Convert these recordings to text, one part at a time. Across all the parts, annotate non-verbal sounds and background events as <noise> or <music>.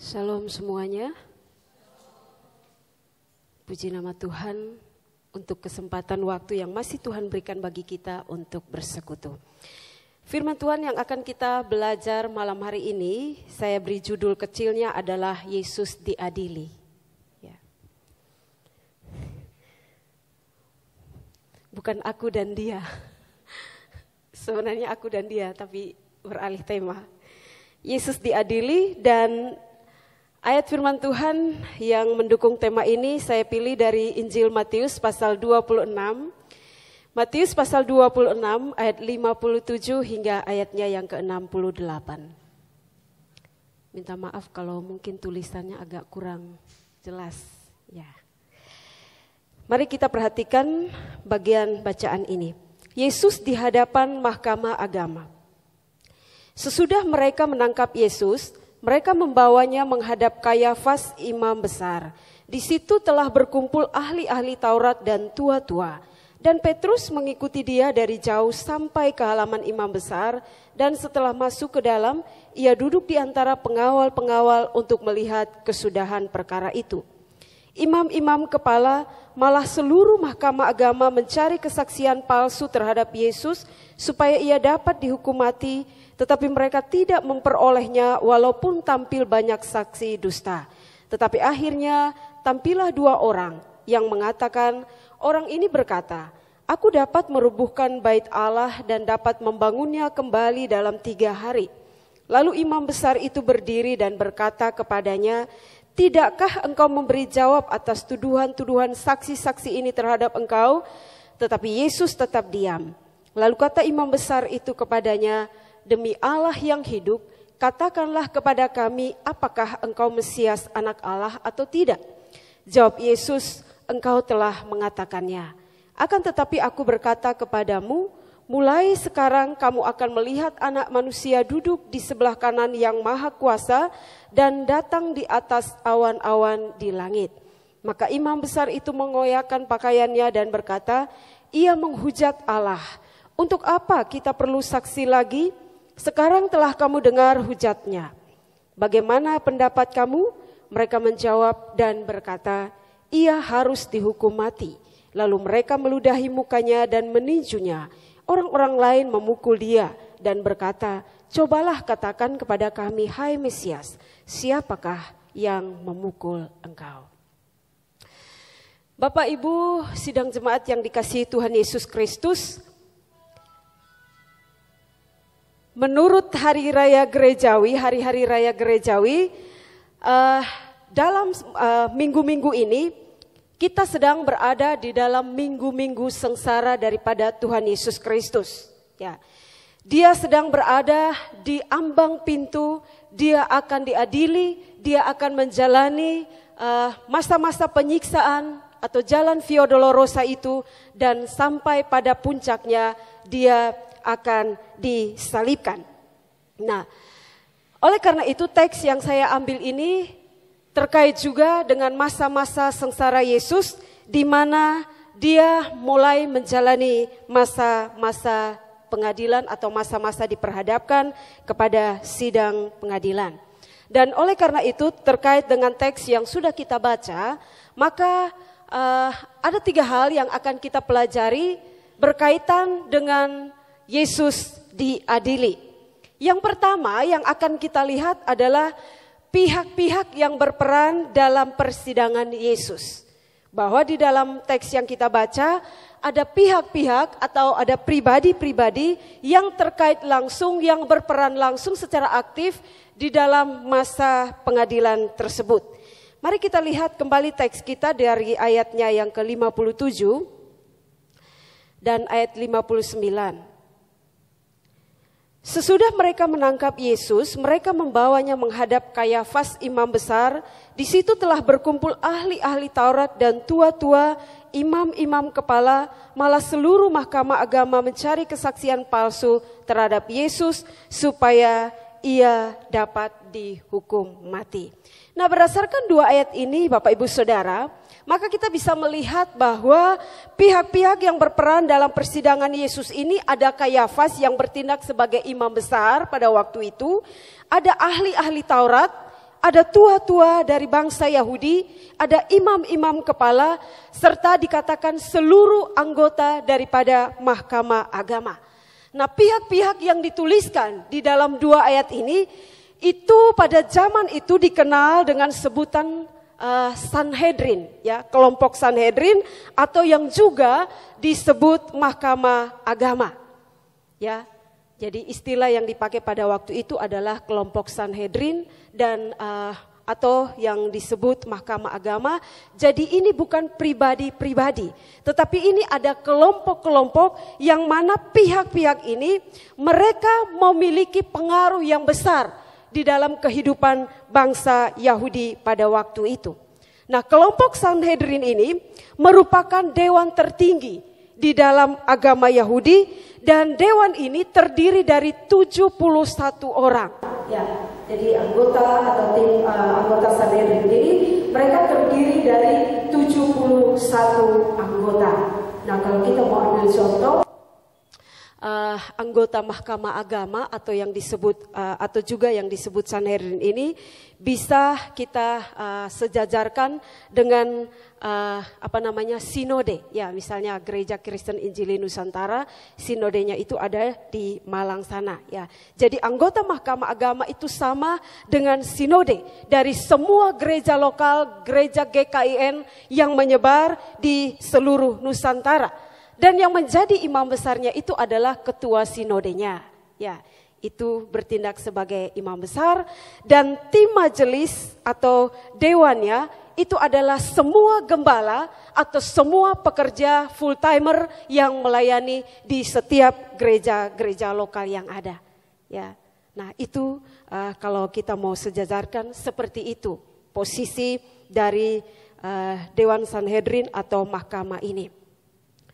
Shalom semuanya. Puji nama Tuhan untuk kesempatan waktu yang masih Tuhan berikan bagi kita untuk bersekutu. Firman Tuhan yang akan kita belajar malam hari ini, saya beri judul kecilnya adalah Yesus diadili. Ya. Bukan aku dan dia. <laughs> Sebenarnya aku dan dia, tapi beralih tema. Yesus diadili dan Ayat firman Tuhan yang mendukung tema ini saya pilih dari Injil Matius pasal 26. Matius pasal 26 ayat 57 hingga ayatnya yang ke-68. Minta maaf kalau mungkin tulisannya agak kurang jelas ya. Mari kita perhatikan bagian bacaan ini. Yesus di hadapan Mahkamah Agama. Sesudah mereka menangkap Yesus, mereka membawanya menghadap Kayafas imam besar. Di situ telah berkumpul ahli-ahli Taurat dan tua-tua. Dan Petrus mengikuti dia dari jauh sampai ke halaman imam besar dan setelah masuk ke dalam ia duduk di antara pengawal-pengawal untuk melihat kesudahan perkara itu. Imam-imam kepala malah seluruh mahkamah agama mencari kesaksian palsu terhadap Yesus supaya ia dapat dihukum mati tetapi mereka tidak memperolehnya walaupun tampil banyak saksi dusta. Tetapi akhirnya tampillah dua orang yang mengatakan, orang ini berkata, aku dapat merubuhkan bait Allah dan dapat membangunnya kembali dalam tiga hari. Lalu imam besar itu berdiri dan berkata kepadanya, Tidakkah engkau memberi jawab atas tuduhan-tuduhan saksi-saksi ini terhadap engkau? Tetapi Yesus tetap diam. Lalu kata imam besar itu kepadanya, demi Allah yang hidup, katakanlah kepada kami apakah engkau Mesias anak Allah atau tidak. Jawab Yesus, engkau telah mengatakannya. Akan tetapi aku berkata kepadamu, mulai sekarang kamu akan melihat anak manusia duduk di sebelah kanan yang maha kuasa dan datang di atas awan-awan di langit. Maka imam besar itu mengoyakkan pakaiannya dan berkata, ia menghujat Allah. Untuk apa kita perlu saksi lagi? Sekarang telah kamu dengar hujatnya. Bagaimana pendapat kamu? Mereka menjawab dan berkata, ia harus dihukum mati. Lalu mereka meludahi mukanya dan meninjunya. Orang-orang lain memukul dia dan berkata, cobalah katakan kepada kami, hai Mesias, siapakah yang memukul engkau? Bapak Ibu, sidang jemaat yang dikasihi Tuhan Yesus Kristus, menurut hari raya gerejawi, hari-hari raya gerejawi, uh, dalam eh, minggu-minggu uh, ini kita sedang berada di dalam minggu-minggu sengsara daripada Tuhan Yesus Kristus. Ya. Dia sedang berada di ambang pintu, dia akan diadili, dia akan menjalani eh, masa-masa uh, penyiksaan atau jalan Fiodolorosa itu dan sampai pada puncaknya dia akan disalibkan. Nah, oleh karena itu teks yang saya ambil ini terkait juga dengan masa-masa sengsara Yesus di mana dia mulai menjalani masa-masa pengadilan atau masa-masa diperhadapkan kepada sidang pengadilan. Dan oleh karena itu terkait dengan teks yang sudah kita baca, maka uh, ada tiga hal yang akan kita pelajari berkaitan dengan Yesus diadili. Yang pertama yang akan kita lihat adalah pihak-pihak yang berperan dalam persidangan Yesus. Bahwa di dalam teks yang kita baca ada pihak-pihak atau ada pribadi-pribadi yang terkait langsung, yang berperan langsung secara aktif di dalam masa pengadilan tersebut. Mari kita lihat kembali teks kita dari ayatnya yang ke-57 dan ayat 59. Sesudah mereka menangkap Yesus, mereka membawanya menghadap Kayafas imam besar. Di situ telah berkumpul ahli-ahli Taurat dan tua-tua, imam-imam kepala, malah seluruh mahkamah agama mencari kesaksian palsu terhadap Yesus supaya ia dapat dihukum mati. Nah berdasarkan dua ayat ini Bapak Ibu Saudara, maka kita bisa melihat bahwa pihak-pihak yang berperan dalam persidangan Yesus ini ada Kayafas yang bertindak sebagai imam besar pada waktu itu, ada ahli-ahli Taurat, ada tua-tua dari bangsa Yahudi, ada imam-imam kepala, serta dikatakan seluruh anggota daripada mahkamah agama. Nah pihak-pihak yang dituliskan di dalam dua ayat ini itu pada zaman itu dikenal dengan sebutan uh, Sanhedrin, ya kelompok Sanhedrin atau yang juga disebut Mahkamah Agama, ya. Jadi istilah yang dipakai pada waktu itu adalah kelompok Sanhedrin dan uh, atau yang disebut Mahkamah Agama. Jadi ini bukan pribadi-pribadi, tetapi ini ada kelompok-kelompok yang mana pihak-pihak ini mereka memiliki pengaruh yang besar di dalam kehidupan bangsa Yahudi pada waktu itu. Nah, kelompok Sanhedrin ini merupakan dewan tertinggi di dalam agama Yahudi dan dewan ini terdiri dari 71 orang. Ya, jadi anggota atau tim uh, anggota Sanhedrin ini mereka terdiri dari 71 anggota. Nah, kalau kita mau ambil contoh uh, anggota Mahkamah Agama atau yang disebut uh, atau juga yang disebut Sanherin ini bisa kita uh, sejajarkan dengan uh, apa namanya sinode ya misalnya gereja Kristen Injili Nusantara sinodenya itu ada di Malang sana ya jadi anggota Mahkamah Agama itu sama dengan sinode dari semua gereja lokal gereja GKIN yang menyebar di seluruh Nusantara dan yang menjadi imam besarnya itu adalah ketua sinodenya. Ya, itu bertindak sebagai imam besar dan tim majelis atau dewannya itu adalah semua gembala atau semua pekerja full timer yang melayani di setiap gereja-gereja lokal yang ada. Ya. Nah, itu uh, kalau kita mau sejajarkan seperti itu posisi dari uh, Dewan Sanhedrin atau mahkamah ini.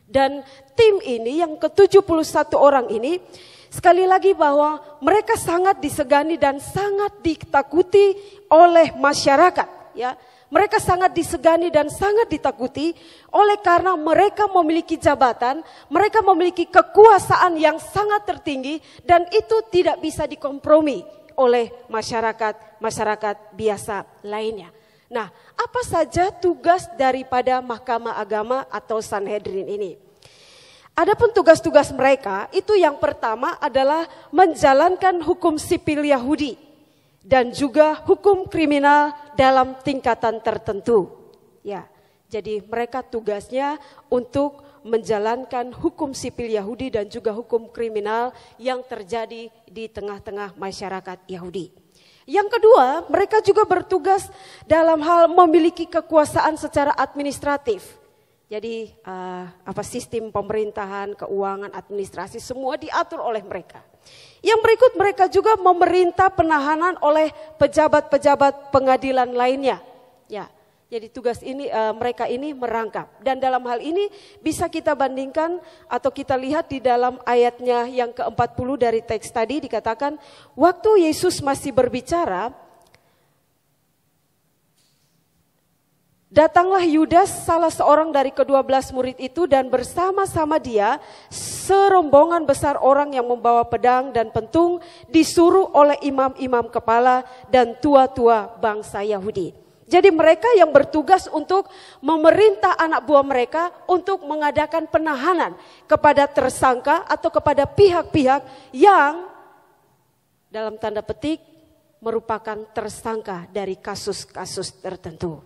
Dan tim ini yang ke-71 orang ini Sekali lagi bahwa mereka sangat disegani dan sangat ditakuti oleh masyarakat, ya. Mereka sangat disegani dan sangat ditakuti oleh karena mereka memiliki jabatan, mereka memiliki kekuasaan yang sangat tertinggi dan itu tidak bisa dikompromi oleh masyarakat-masyarakat biasa lainnya. Nah, apa saja tugas daripada Mahkamah Agama atau Sanhedrin ini? Adapun tugas-tugas mereka itu yang pertama adalah menjalankan hukum sipil Yahudi dan juga hukum kriminal dalam tingkatan tertentu. Ya. Jadi mereka tugasnya untuk menjalankan hukum sipil Yahudi dan juga hukum kriminal yang terjadi di tengah-tengah masyarakat Yahudi. Yang kedua, mereka juga bertugas dalam hal memiliki kekuasaan secara administratif. Jadi uh, apa sistem pemerintahan, keuangan, administrasi semua diatur oleh mereka. Yang berikut mereka juga memerintah penahanan oleh pejabat-pejabat pengadilan lainnya. Ya, jadi tugas ini uh, mereka ini merangkap dan dalam hal ini bisa kita bandingkan atau kita lihat di dalam ayatnya yang ke-40 dari teks tadi dikatakan waktu Yesus masih berbicara Datanglah Yudas, salah seorang dari kedua belas murid itu, dan bersama-sama dia serombongan besar orang yang membawa pedang dan pentung, disuruh oleh imam-imam kepala dan tua-tua bangsa Yahudi. Jadi mereka yang bertugas untuk memerintah anak buah mereka untuk mengadakan penahanan kepada tersangka atau kepada pihak-pihak yang dalam tanda petik merupakan tersangka dari kasus-kasus tertentu.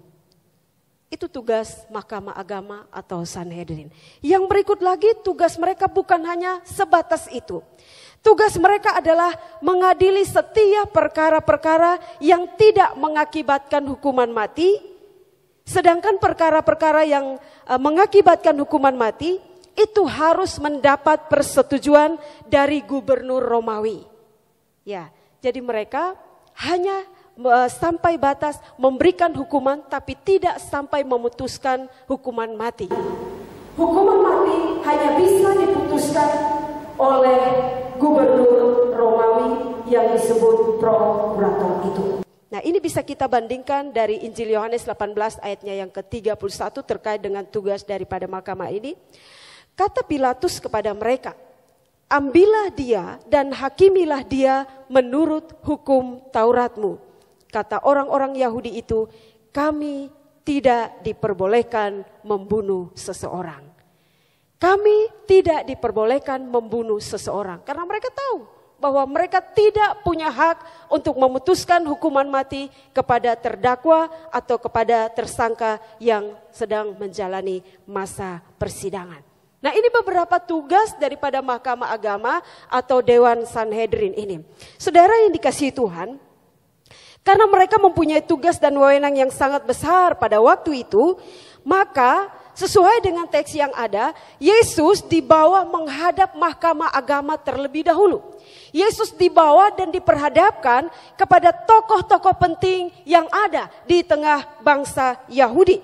Itu tugas Mahkamah Agama atau Sanhedrin. Yang berikut lagi tugas mereka bukan hanya sebatas itu. Tugas mereka adalah mengadili setiap perkara-perkara yang tidak mengakibatkan hukuman mati, sedangkan perkara-perkara yang eh, mengakibatkan hukuman mati itu harus mendapat persetujuan dari gubernur Romawi. Ya, jadi mereka hanya eh, sampai batas memberikan hukuman tapi tidak sampai memutuskan hukuman mati. Hukuman mati hanya bisa diputuskan oleh disebut prokurator itu. Nah ini bisa kita bandingkan dari Injil Yohanes 18 ayatnya yang ke-31 terkait dengan tugas daripada mahkamah ini. Kata Pilatus kepada mereka, ambillah dia dan hakimilah dia menurut hukum Tauratmu. Kata orang-orang Yahudi itu, kami tidak diperbolehkan membunuh seseorang. Kami tidak diperbolehkan membunuh seseorang karena mereka tahu bahwa mereka tidak punya hak untuk memutuskan hukuman mati kepada terdakwa atau kepada tersangka yang sedang menjalani masa persidangan. Nah ini beberapa tugas daripada Mahkamah Agama atau Dewan Sanhedrin ini. Saudara yang dikasihi Tuhan, karena mereka mempunyai tugas dan wewenang yang sangat besar pada waktu itu, maka sesuai dengan teks yang ada, Yesus dibawa menghadap mahkamah agama terlebih dahulu. Yesus dibawa dan diperhadapkan kepada tokoh-tokoh penting yang ada di tengah bangsa Yahudi.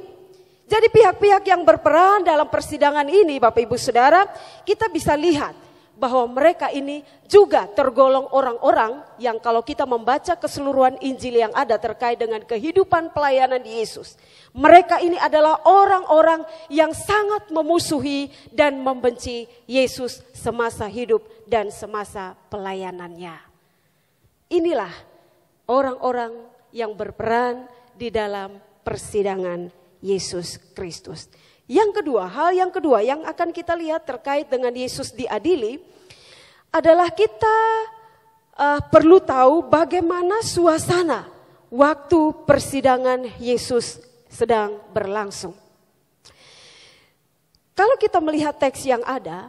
Jadi pihak-pihak yang berperan dalam persidangan ini Bapak Ibu Saudara, kita bisa lihat bahwa mereka ini juga tergolong orang-orang yang kalau kita membaca keseluruhan Injil yang ada terkait dengan kehidupan pelayanan di Yesus, mereka ini adalah orang-orang yang sangat memusuhi dan membenci Yesus semasa hidup dan semasa pelayanannya. Inilah orang-orang yang berperan di dalam persidangan Yesus Kristus. Yang kedua, hal yang kedua yang akan kita lihat terkait dengan Yesus diadili adalah kita uh, perlu tahu bagaimana suasana waktu persidangan Yesus sedang berlangsung. Kalau kita melihat teks yang ada,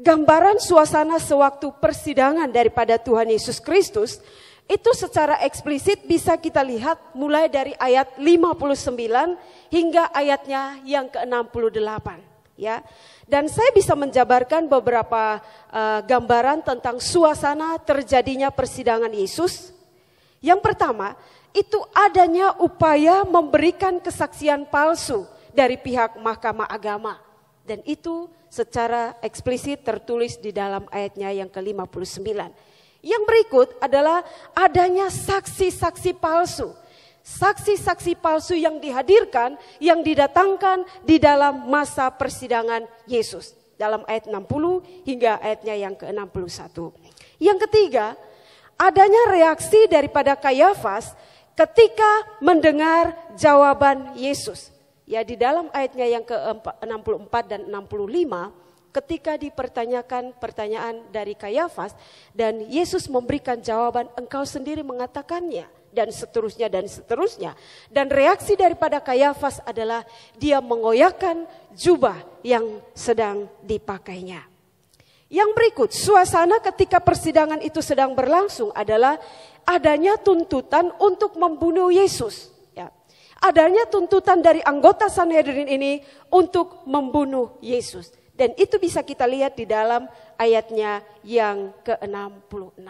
gambaran suasana sewaktu persidangan daripada Tuhan Yesus Kristus itu secara eksplisit bisa kita lihat mulai dari ayat 59 hingga ayatnya yang ke-68 ya. Dan saya bisa menjabarkan beberapa uh, gambaran tentang suasana terjadinya persidangan Yesus. Yang pertama, itu adanya upaya memberikan kesaksian palsu dari pihak Mahkamah Agama. Dan itu secara eksplisit tertulis di dalam ayatnya yang ke-59. Yang berikut adalah adanya saksi-saksi palsu. Saksi-saksi palsu yang dihadirkan, yang didatangkan di dalam masa persidangan Yesus. Dalam ayat 60 hingga ayatnya yang ke-61. Yang ketiga, adanya reaksi daripada Kayafas ketika mendengar jawaban Yesus. Ya di dalam ayatnya yang ke-64 dan 65 ketika dipertanyakan pertanyaan dari Kayafas dan Yesus memberikan jawaban engkau sendiri mengatakannya dan seterusnya dan seterusnya. Dan reaksi daripada Kayafas adalah dia mengoyakkan jubah yang sedang dipakainya. Yang berikut, suasana ketika persidangan itu sedang berlangsung adalah adanya tuntutan untuk membunuh Yesus. Ya. Adanya tuntutan dari anggota Sanhedrin ini untuk membunuh Yesus. Dan itu bisa kita lihat di dalam ayatnya yang ke-66.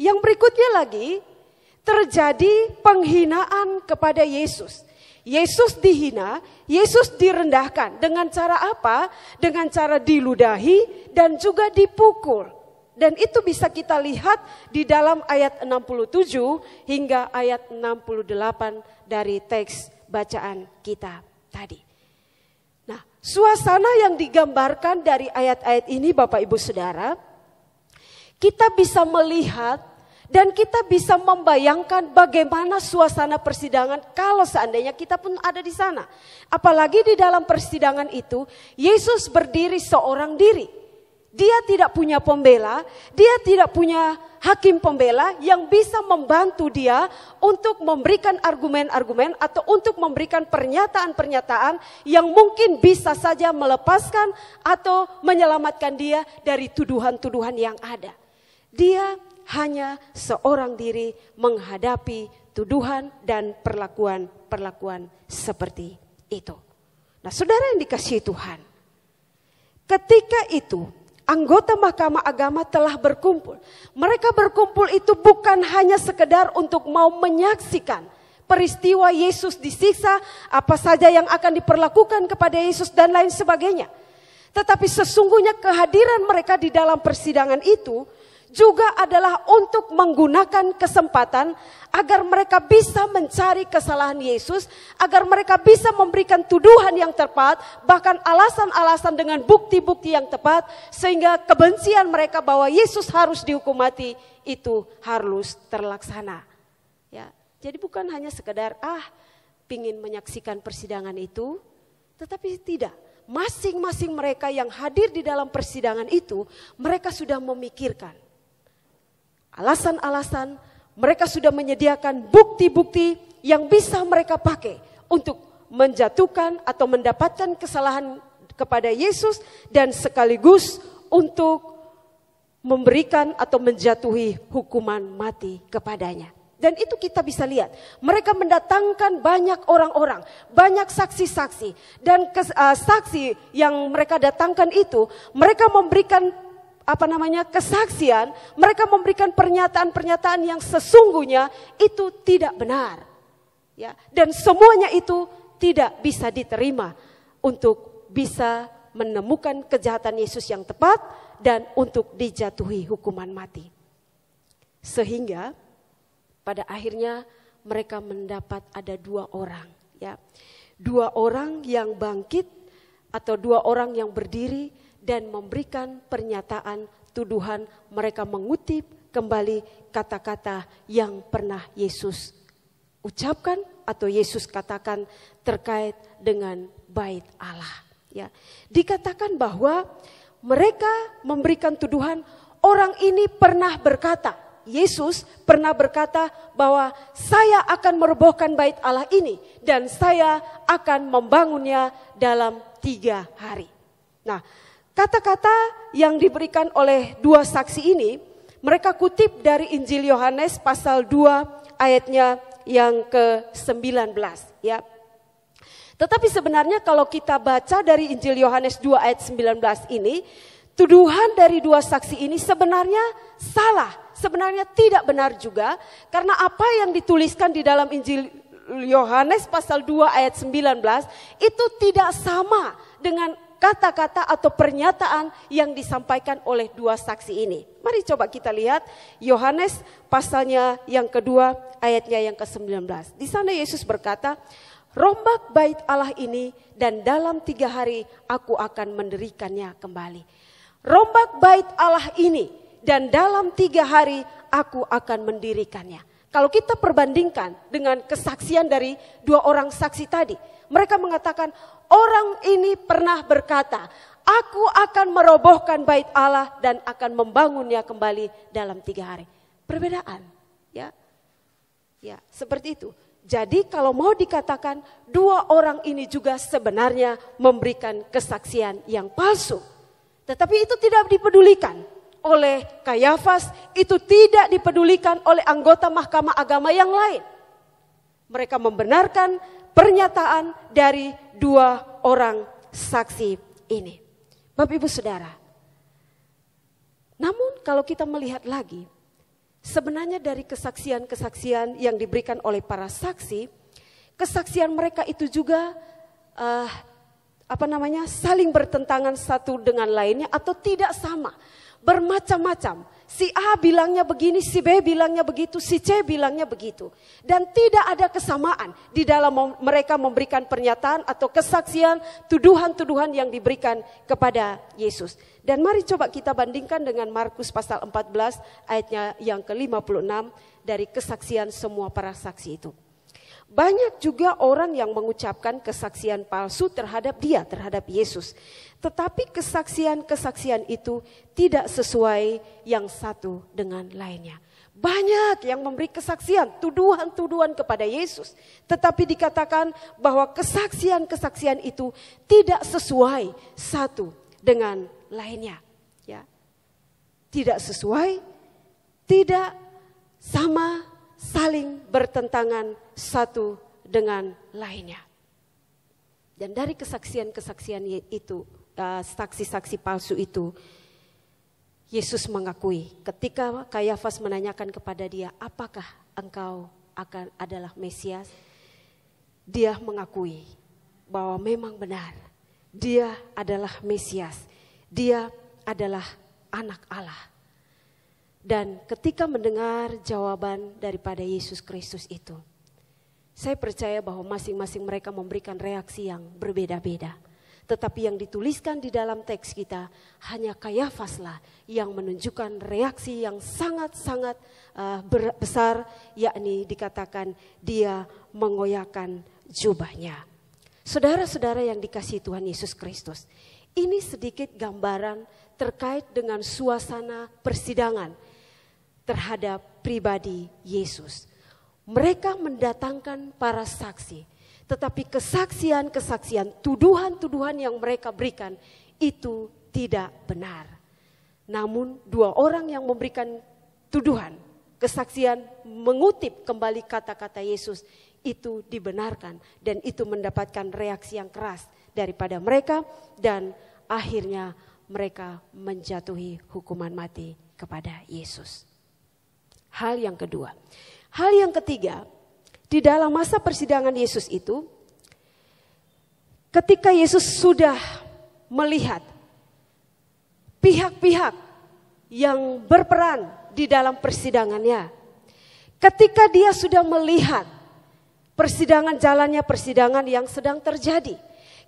Yang berikutnya lagi, terjadi penghinaan kepada Yesus. Yesus dihina, Yesus direndahkan. Dengan cara apa? Dengan cara diludahi dan juga dipukul. Dan itu bisa kita lihat di dalam ayat 67 hingga ayat 68 dari teks bacaan kita tadi. Nah, suasana yang digambarkan dari ayat-ayat ini Bapak Ibu Saudara, kita bisa melihat dan kita bisa membayangkan bagaimana suasana persidangan kalau seandainya kita pun ada di sana. Apalagi di dalam persidangan itu, Yesus berdiri seorang diri. Dia tidak punya pembela, dia tidak punya hakim pembela yang bisa membantu dia untuk memberikan argumen-argumen atau untuk memberikan pernyataan-pernyataan yang mungkin bisa saja melepaskan atau menyelamatkan dia dari tuduhan-tuduhan yang ada. Dia hanya seorang diri menghadapi tuduhan dan perlakuan-perlakuan seperti itu. Nah, saudara yang dikasihi Tuhan, ketika itu anggota Mahkamah Agama telah berkumpul. Mereka berkumpul itu bukan hanya sekedar untuk mau menyaksikan peristiwa Yesus disiksa, apa saja yang akan diperlakukan kepada Yesus dan lain sebagainya. Tetapi sesungguhnya kehadiran mereka di dalam persidangan itu juga adalah untuk menggunakan kesempatan agar mereka bisa mencari kesalahan Yesus, agar mereka bisa memberikan tuduhan yang tepat, bahkan alasan-alasan dengan bukti-bukti yang tepat, sehingga kebencian mereka bahwa Yesus harus dihukum mati itu harus terlaksana. Ya, jadi bukan hanya sekedar ah pingin menyaksikan persidangan itu, tetapi tidak masing-masing mereka yang hadir di dalam persidangan itu, mereka sudah memikirkan alasan-alasan, mereka sudah menyediakan bukti-bukti yang bisa mereka pakai untuk menjatuhkan atau mendapatkan kesalahan kepada Yesus dan sekaligus untuk memberikan atau menjatuhi hukuman mati kepadanya. Dan itu kita bisa lihat. Mereka mendatangkan banyak orang-orang, banyak saksi-saksi. Dan kes, eh, saksi yang mereka datangkan itu, mereka memberikan apa namanya kesaksian, mereka memberikan pernyataan-pernyataan yang sesungguhnya itu tidak benar. Ya, dan semuanya itu tidak bisa diterima untuk bisa menemukan kejahatan Yesus yang tepat dan untuk dijatuhi hukuman mati. Sehingga pada akhirnya mereka mendapat ada dua orang, ya. Dua orang yang bangkit atau dua orang yang berdiri dan memberikan pernyataan tuduhan mereka mengutip kembali kata-kata yang pernah Yesus ucapkan atau Yesus katakan terkait dengan bait Allah ya dikatakan bahwa mereka memberikan tuduhan orang ini pernah berkata Yesus pernah berkata bahwa saya akan merobohkan bait Allah ini dan saya akan membangunnya dalam tiga hari. Nah, Kata-kata yang diberikan oleh dua saksi ini, mereka kutip dari Injil Yohanes pasal 2 ayatnya yang ke-19 ya. Tetapi sebenarnya kalau kita baca dari Injil Yohanes 2 ayat 19 ini, tuduhan dari dua saksi ini sebenarnya salah, sebenarnya tidak benar juga karena apa yang dituliskan di dalam Injil Yohanes pasal 2 ayat 19 itu tidak sama dengan kata-kata atau pernyataan yang disampaikan oleh dua saksi ini. Mari coba kita lihat Yohanes pasalnya yang kedua ayatnya yang ke-19. Di sana Yesus berkata, Rombak bait Allah ini dan dalam tiga hari aku akan mendirikannya kembali. Rombak bait Allah ini dan dalam tiga hari aku akan mendirikannya. Kalau kita perbandingkan dengan kesaksian dari dua orang saksi tadi, mereka mengatakan, orang ini pernah berkata, aku akan merobohkan bait Allah dan akan membangunnya kembali dalam tiga hari. Perbedaan, ya. Ya, seperti itu. Jadi kalau mau dikatakan dua orang ini juga sebenarnya memberikan kesaksian yang palsu. Tetapi itu tidak dipedulikan oleh Kayafas, itu tidak dipedulikan oleh anggota Mahkamah Agama yang lain. Mereka membenarkan pernyataan dari dua orang saksi ini. Bapak Ibu Saudara. Namun kalau kita melihat lagi, sebenarnya dari kesaksian-kesaksian yang diberikan oleh para saksi, kesaksian mereka itu juga uh, apa namanya saling bertentangan satu dengan lainnya atau tidak sama, bermacam-macam. Si A bilangnya begini, si B bilangnya begitu, si C bilangnya begitu. Dan tidak ada kesamaan di dalam mereka memberikan pernyataan atau kesaksian tuduhan-tuduhan yang diberikan kepada Yesus. Dan mari coba kita bandingkan dengan Markus pasal 14 ayatnya yang ke-56 dari kesaksian semua para saksi itu. Banyak juga orang yang mengucapkan kesaksian palsu terhadap dia, terhadap Yesus. Tetapi kesaksian-kesaksian itu tidak sesuai yang satu dengan lainnya. Banyak yang memberi kesaksian, tuduhan-tuduhan kepada Yesus. Tetapi dikatakan bahwa kesaksian-kesaksian itu tidak sesuai satu dengan lainnya. Ya. Tidak sesuai, tidak sama saling bertentangan satu dengan lainnya. Dan dari kesaksian-kesaksian itu, eh, saksi-saksi palsu itu, Yesus mengakui ketika Kayafas menanyakan kepada dia, apakah engkau akan adalah Mesias? Dia mengakui bahwa memang benar, dia adalah Mesias, dia adalah anak Allah. Dan ketika mendengar jawaban daripada Yesus Kristus itu, saya percaya bahwa masing-masing mereka memberikan reaksi yang berbeda-beda. Tetapi yang dituliskan di dalam teks kita hanya Kayafaslah yang menunjukkan reaksi yang sangat-sangat eh, besar, yakni dikatakan dia mengoyakkan jubahnya. Saudara-saudara yang dikasih Tuhan Yesus Kristus, ini sedikit gambaran terkait dengan suasana persidangan terhadap pribadi Yesus. Mereka mendatangkan para saksi, tetapi kesaksian-kesaksian, tuduhan-tuduhan yang mereka berikan itu tidak benar. Namun, dua orang yang memberikan tuduhan, kesaksian mengutip kembali kata-kata Yesus itu dibenarkan, dan itu mendapatkan reaksi yang keras daripada mereka, dan akhirnya mereka menjatuhi hukuman mati kepada Yesus. Hal yang kedua. Hal yang ketiga, di dalam masa persidangan Yesus itu, ketika Yesus sudah melihat pihak-pihak yang berperan di dalam persidangannya, ketika dia sudah melihat persidangan jalannya persidangan yang sedang terjadi,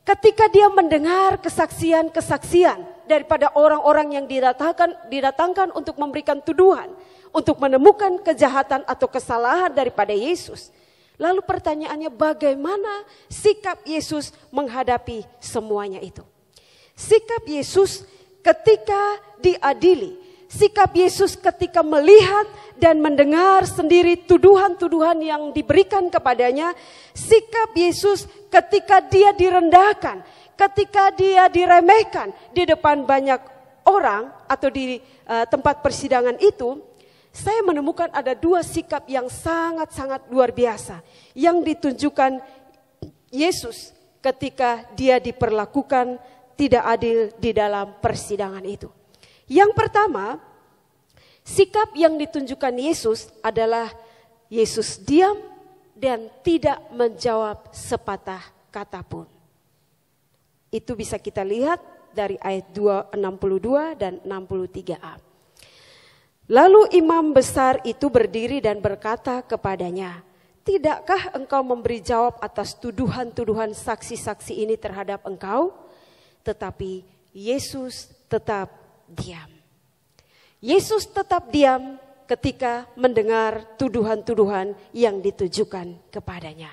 ketika dia mendengar kesaksian-kesaksian daripada orang-orang yang didatangkan didatangkan untuk memberikan tuduhan, untuk menemukan kejahatan atau kesalahan daripada Yesus. Lalu pertanyaannya bagaimana sikap Yesus menghadapi semuanya itu? Sikap Yesus ketika diadili, sikap Yesus ketika melihat dan mendengar sendiri tuduhan-tuduhan yang diberikan kepadanya, sikap Yesus ketika dia direndahkan, ketika dia diremehkan di depan banyak orang atau di uh, tempat persidangan itu, saya menemukan ada dua sikap yang sangat-sangat luar biasa yang ditunjukkan Yesus ketika dia diperlakukan tidak adil di dalam persidangan itu. Yang pertama, sikap yang ditunjukkan Yesus adalah Yesus diam dan tidak menjawab sepatah kata pun. Itu bisa kita lihat dari ayat 262 dan 63a. Lalu imam besar itu berdiri dan berkata kepadanya, "Tidakkah engkau memberi jawab atas tuduhan-tuduhan saksi-saksi ini terhadap engkau?" Tetapi Yesus tetap diam. Yesus tetap diam ketika mendengar tuduhan-tuduhan yang ditujukan kepadanya.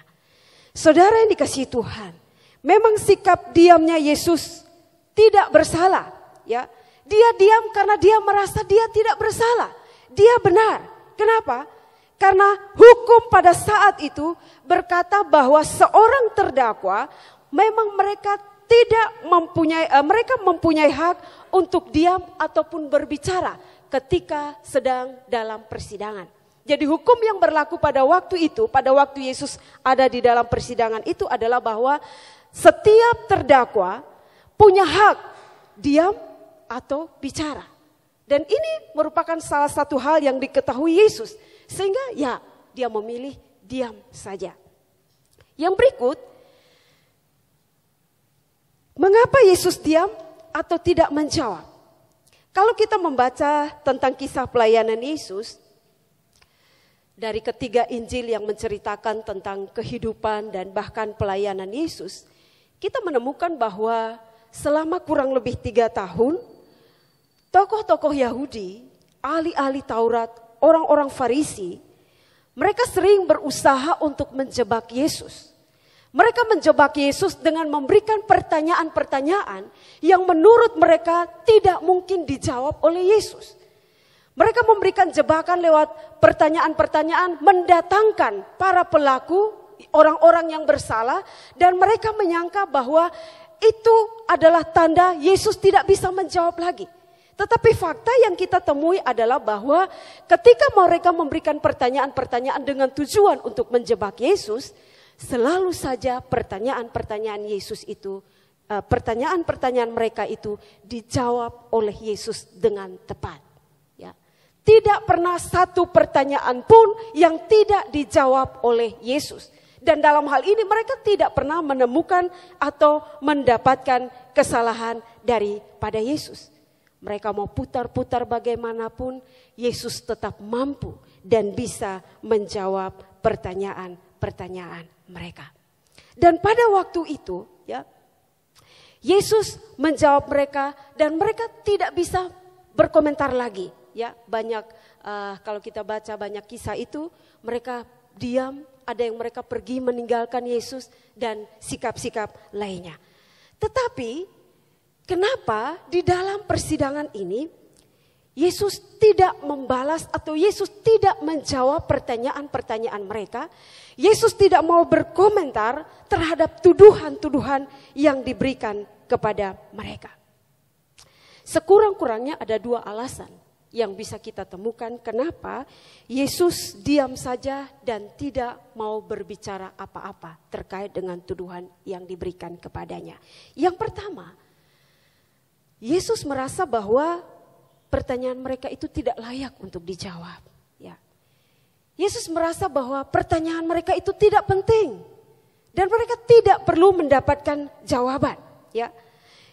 Saudara yang dikasihi Tuhan, memang sikap diamnya Yesus tidak bersalah, ya dia diam karena dia merasa dia tidak bersalah. Dia benar. Kenapa? Karena hukum pada saat itu berkata bahwa seorang terdakwa memang mereka tidak mempunyai eh, mereka mempunyai hak untuk diam ataupun berbicara ketika sedang dalam persidangan. Jadi hukum yang berlaku pada waktu itu, pada waktu Yesus ada di dalam persidangan itu adalah bahwa setiap terdakwa punya hak diam atau bicara. Dan ini merupakan salah satu hal yang diketahui Yesus. Sehingga ya dia memilih diam saja. Yang berikut, mengapa Yesus diam atau tidak menjawab? Kalau kita membaca tentang kisah pelayanan Yesus, dari ketiga Injil yang menceritakan tentang kehidupan dan bahkan pelayanan Yesus, kita menemukan bahwa selama kurang lebih tiga tahun, Tokoh-tokoh Yahudi, ahli-ahli Taurat, orang-orang Farisi, mereka sering berusaha untuk menjebak Yesus. Mereka menjebak Yesus dengan memberikan pertanyaan-pertanyaan yang menurut mereka tidak mungkin dijawab oleh Yesus. Mereka memberikan jebakan lewat pertanyaan-pertanyaan, mendatangkan para pelaku, orang-orang yang bersalah, dan mereka menyangka bahwa itu adalah tanda Yesus tidak bisa menjawab lagi. Tetapi fakta yang kita temui adalah bahwa ketika mereka memberikan pertanyaan-pertanyaan dengan tujuan untuk menjebak Yesus, selalu saja pertanyaan-pertanyaan Yesus itu, eh, pertanyaan-pertanyaan mereka itu dijawab oleh Yesus dengan tepat. Ya. Tidak pernah satu pertanyaan pun yang tidak dijawab oleh Yesus. Dan dalam hal ini mereka tidak pernah menemukan atau mendapatkan kesalahan daripada Yesus mereka mau putar-putar bagaimanapun, Yesus tetap mampu dan bisa menjawab pertanyaan-pertanyaan mereka. Dan pada waktu itu, ya, Yesus menjawab mereka dan mereka tidak bisa berkomentar lagi, ya. Banyak uh, kalau kita baca banyak kisah itu, mereka diam, ada yang mereka pergi meninggalkan Yesus dan sikap-sikap lainnya. Tetapi Kenapa di dalam persidangan ini Yesus tidak membalas atau Yesus tidak menjawab pertanyaan-pertanyaan mereka. Yesus tidak mau berkomentar terhadap tuduhan-tuduhan yang diberikan kepada mereka. Sekurang-kurangnya ada dua alasan yang bisa kita temukan kenapa Yesus diam saja dan tidak mau berbicara apa-apa terkait dengan tuduhan yang diberikan kepadanya. Yang pertama, Yesus merasa bahwa pertanyaan mereka itu tidak layak untuk dijawab. Ya. Yesus merasa bahwa pertanyaan mereka itu tidak penting dan mereka tidak perlu mendapatkan jawaban. Ya.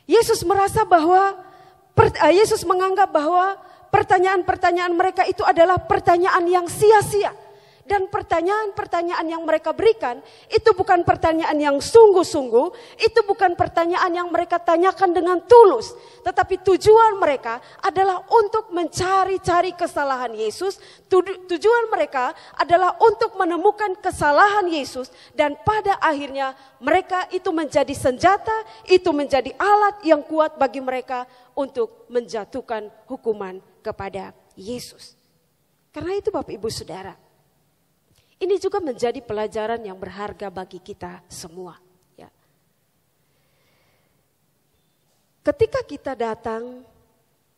Yesus merasa bahwa per, eh, Yesus menganggap bahwa pertanyaan-pertanyaan mereka itu adalah pertanyaan yang sia-sia dan pertanyaan-pertanyaan yang mereka berikan, itu bukan pertanyaan yang sungguh-sungguh, itu bukan pertanyaan yang mereka tanyakan dengan tulus. Tetapi tujuan mereka adalah untuk mencari-cari kesalahan Yesus, tujuan mereka adalah untuk menemukan kesalahan Yesus, dan pada akhirnya mereka itu menjadi senjata, itu menjadi alat yang kuat bagi mereka untuk menjatuhkan hukuman kepada Yesus. Karena itu Bapak Ibu Saudara, ini juga menjadi pelajaran yang berharga bagi kita semua. Ya. Ketika kita datang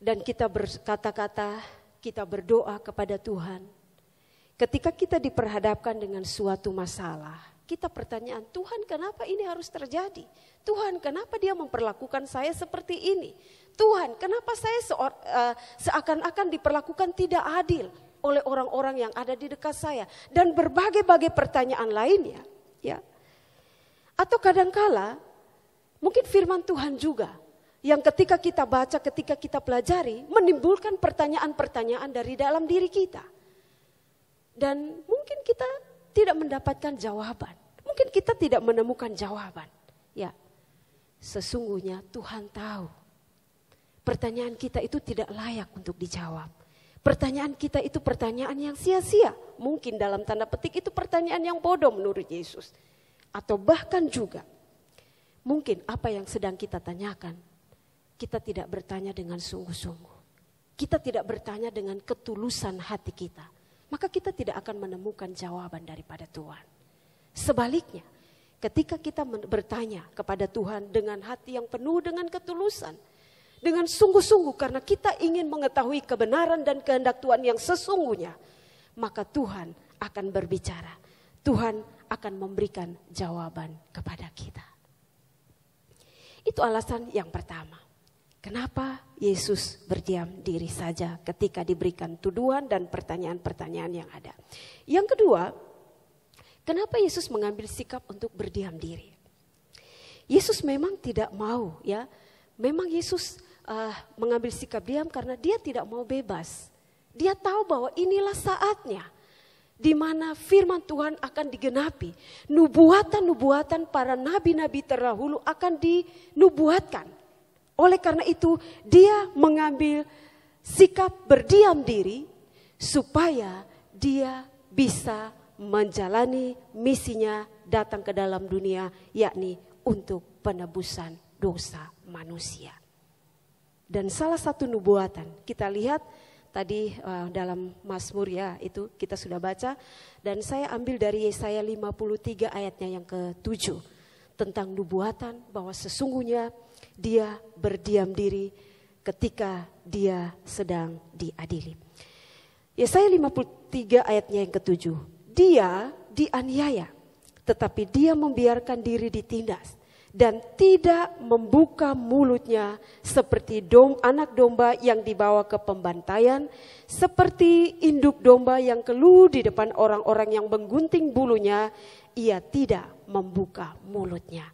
dan kita berkata-kata, kita berdoa kepada Tuhan, ketika kita diperhadapkan dengan suatu masalah, kita pertanyaan, Tuhan kenapa ini harus terjadi? Tuhan kenapa dia memperlakukan saya seperti ini? Tuhan kenapa saya uh, seakan-akan diperlakukan tidak adil? oleh orang-orang yang ada di dekat saya dan berbagai-bagai pertanyaan lainnya, ya. Atau kadangkala mungkin firman Tuhan juga yang ketika kita baca, ketika kita pelajari menimbulkan pertanyaan-pertanyaan dari dalam diri kita. Dan mungkin kita tidak mendapatkan jawaban. Mungkin kita tidak menemukan jawaban. Ya. Sesungguhnya Tuhan tahu. Pertanyaan kita itu tidak layak untuk dijawab. Pertanyaan kita itu pertanyaan yang sia-sia. Mungkin dalam tanda petik itu pertanyaan yang bodoh menurut Yesus. Atau bahkan juga mungkin apa yang sedang kita tanyakan. Kita tidak bertanya dengan sungguh-sungguh. Kita tidak bertanya dengan ketulusan hati kita. Maka kita tidak akan menemukan jawaban daripada Tuhan. Sebaliknya, ketika kita bertanya kepada Tuhan dengan hati yang penuh dengan ketulusan – dengan sungguh-sungguh karena kita ingin mengetahui kebenaran dan kehendak Tuhan yang sesungguhnya, maka Tuhan akan berbicara. Tuhan akan memberikan jawaban kepada kita. Itu alasan yang pertama. Kenapa Yesus berdiam diri saja ketika diberikan tuduhan dan pertanyaan-pertanyaan yang ada? Yang kedua, kenapa Yesus mengambil sikap untuk berdiam diri? Yesus memang tidak mau ya. Memang Yesus uh, mengambil sikap diam karena dia tidak mau bebas. Dia tahu bahwa inilah saatnya di mana firman Tuhan akan digenapi. Nubuatan-nubuatan para nabi-nabi terdahulu akan dinubuatkan. Oleh karena itu, dia mengambil sikap berdiam diri supaya dia bisa menjalani misinya datang ke dalam dunia yakni untuk penebusan dosa manusia. Dan salah satu nubuatan kita lihat tadi uh, dalam Mazmur ya itu kita sudah baca dan saya ambil dari Yesaya 53 ayatnya yang ke-7 tentang nubuatan bahwa sesungguhnya dia berdiam diri ketika dia sedang diadili. Yesaya 53 ayatnya yang ke-7. Dia dianiaya tetapi dia membiarkan diri ditindas dan tidak membuka mulutnya seperti dom, anak domba yang dibawa ke pembantaian, seperti induk domba yang keluh di depan orang-orang yang menggunting bulunya, ia tidak membuka mulutnya.